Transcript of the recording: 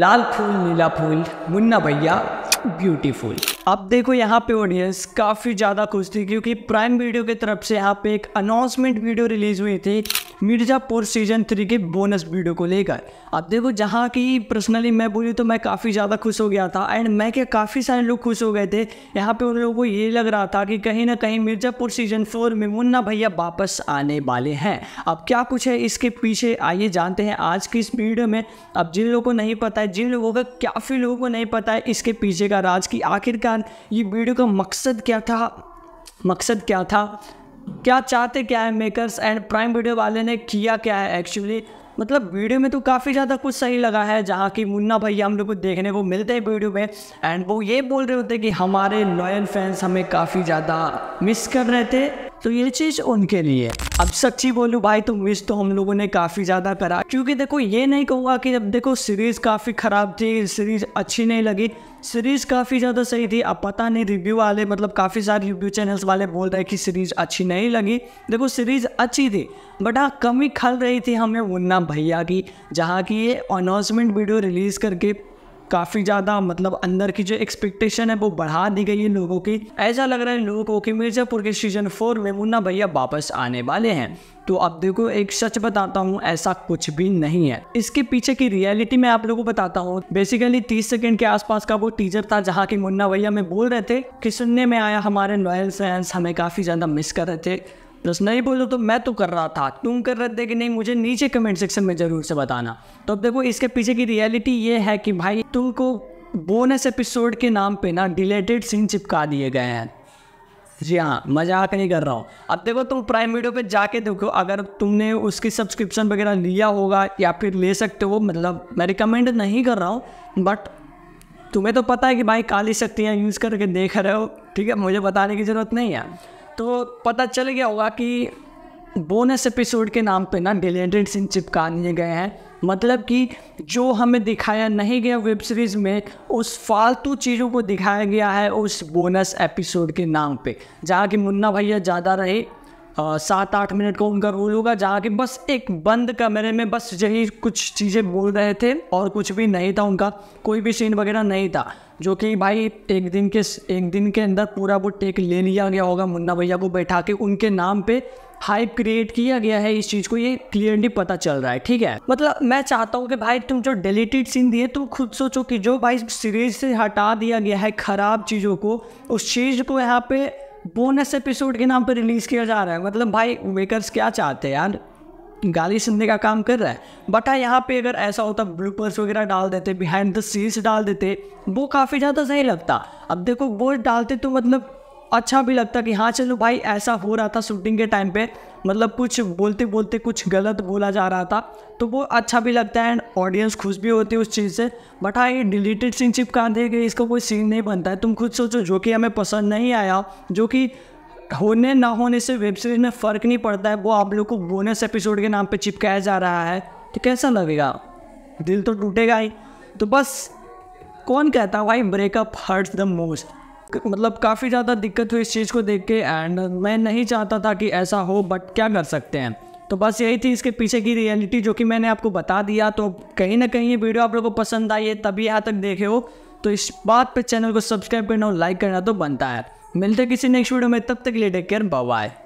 लाल फूल नीला फूल मुन्ना भैया ब्यूटीफुल अब देखो यहाँ पे ऑडियंस काफ़ी ज़्यादा खुश थी क्योंकि प्राइम वीडियो की तरफ से यहाँ पे एक अनाउंसमेंट वीडियो रिलीज हुई थी मिर्ज़ापुर सीजन थ्री के बोनस वीडियो को लेकर अब देखो जहाँ की पर्सनली मैं बोली तो मैं काफ़ी ज़्यादा खुश हो गया था एंड मैं क्या काफ़ी सारे लोग खुश हो गए थे यहाँ पे उन लोगों को ये लग रहा था कि कहीं ना कहीं मिर्ज़ापुर सीजन फोर में मुन्ना भैया वापस आने वाले हैं अब क्या कुछ है इसके पीछे आइए जानते हैं आज की इस वीडियो में अब जिन लोगों को नहीं पता है जिन लोगों का काफ़ी लोगों को नहीं पता है इसके पीछे का राज की आखिरकार यार ये वीडियो का मकसद क्या था मकसद क्या था क्या चाहते क्या है मेकर्स एंड प्राइम वीडियो वाले ने किया क्या है एक्चुअली मतलब वीडियो में तो काफ़ी ज़्यादा कुछ सही लगा है जहाँ की मुन्ना भैया हम लोग को देखने को मिलते हैं वीडियो में एंड वो ये बोल रहे होते कि हमारे लॉयल फैंस हमें काफ़ी ज़्यादा मिस कर रहे थे तो ये चीज़ उनके लिए अब सच्ची बोलूँ भाई तो मिस तो हम लोगों ने काफ़ी ज़्यादा करा क्योंकि देखो ये नहीं कहूँगा कि जब देखो सीरीज़ काफ़ी ख़राब थी सीरीज़ अच्छी नहीं लगी सीरीज़ काफ़ी ज़्यादा सही थी अब पता नहीं रिव्यू वाले मतलब काफ़ी सारे रिव्यू चैनल्स वाले बोल रहे कि सीरीज़ अच्छी नहीं लगी देखो सीरीज़ अच्छी थी बट हाँ कमी खल रही थी हमें मुन्ना भैया की जहाँ की ये अनाउंसमेंट वीडियो रिलीज़ करके काफ़ी ज़्यादा मतलब अंदर की जो एक्सपेक्टेशन है वो बढ़ा दी गई है लोगों की ऐसा लग रहा है लोगों की मिर्ज़ापुर के सीज़न फोर में मुन्ना भैया वापस आने वाले हैं तो अब देखो एक सच बताता हूँ ऐसा कुछ भी नहीं है इसके पीछे की रियलिटी मैं आप लोगों को बताता हूँ बेसिकली तीस सेकेंड के आसपास का वो टीजर था जहाँ की मुन्ना भैया में बोल रहे थे कि सुनने में आया हमारे लॉयल फैंस हमें काफ़ी ज़्यादा मिस कर रहे थे प्रश्न नहीं बोलो तो मैं तो कर रहा था तुम कर रहे थे कि नहीं मुझे नीचे कमेंट सेक्शन में ज़रूर से बताना तो अब देखो इसके पीछे की रियलिटी ये है कि भाई तुमको बोनस एपिसोड के नाम पे ना डिलेटेड सीन चिपका दिए गए हैं जी हाँ मजाक नहीं कर रहा हूँ अब देखो तुम प्राइम वीडियो पे जाके देखो अगर तुमने उसकी सब्सक्रिप्शन वगैरह लिया होगा या फिर ले सकते हो मतलब मैं रिकमेंड नहीं कर रहा हूँ बट तुम्हें तो पता है कि भाई काली शक्तियाँ यूज़ करके देख रहे हो ठीक है मुझे बताने की ज़रूरत नहीं है तो पता चल गया होगा कि बोनस एपिसोड के नाम पे ना डिलेटेड सीन चिपका दिए गए हैं मतलब कि जो हमें दिखाया नहीं गया वेब सीरीज़ में उस फालतू चीज़ों को दिखाया गया है उस बोनस एपिसोड के नाम पे जहाँ कि मुन्ना भैया ज़्यादा रहे सात आठ मिनट का उनका रोल होगा जहाँ के बस एक बंद कमरे में बस यही कुछ चीज़ें बोल रहे थे और कुछ भी नहीं था उनका कोई भी सीन वगैरह नहीं था जो कि भाई एक दिन के एक दिन के अंदर पूरा वो टेक ले लिया गया होगा मुन्ना भैया को बैठा के उनके नाम पे हाइप क्रिएट किया गया है इस चीज़ को ये क्लियरली पता चल रहा है ठीक है मतलब मैं चाहता हूँ कि भाई तुम जो डिलीटेड सीन दिए तुम खुद सोचो कि जो भाई सीरीज से हटा दिया गया है ख़राब चीज़ों को उस चीज़ को यहाँ पे बोनस एपिसोड के नाम पर रिलीज़ किया जा रहा है मतलब भाई मेकर्स क्या चाहते हैं यार गाली सुनने का काम कर रहा है बट हाँ यहाँ पे अगर ऐसा होता ब्लूपर्स वगैरह डाल देते बिहाइंड द सीन्स डाल देते वो काफ़ी ज़्यादा सही लगता अब देखो वो डालते तो मतलब अच्छा भी लगता कि हाँ चलो भाई ऐसा हो रहा था शूटिंग के टाइम पे मतलब कुछ बोलते बोलते कुछ गलत बोला जा रहा था तो वो अच्छा भी लगता है एंड ऑडियंस खुश भी होती है उस चीज़ से बट हाँ ये डिलीटेड सीन चिपका दे गए इसका कोई सीन नहीं बनता है तुम खुद सोचो जो कि हमें पसंद नहीं आया जो कि होने ना होने से वेब सीरीज़ में फ़र्क नहीं पड़ता है वो आप लोग को बोनस एपिसोड के नाम पर चिपकाया जा रहा है तो कैसा लगेगा दिल तो टूटेगा ही तो बस कौन कहता भाई ब्रेकअप हर्ट्स द मोस्ट मतलब काफ़ी ज़्यादा दिक्कत हुई इस चीज़ को देख के एंड मैं नहीं चाहता था कि ऐसा हो बट क्या कर सकते हैं तो बस यही थी इसके पीछे की रियलिटी जो कि मैंने आपको बता दिया तो कहीं ना कहीं ये वीडियो आप लोगों को पसंद आई है तभी यहाँ तक देखे हो तो इस बात पे चैनल को सब्सक्राइब करना और लाइक करना तो बनता है मिलते किसी नेक्स्ट वीडियो में तब तक के लिए टेक केयर बाय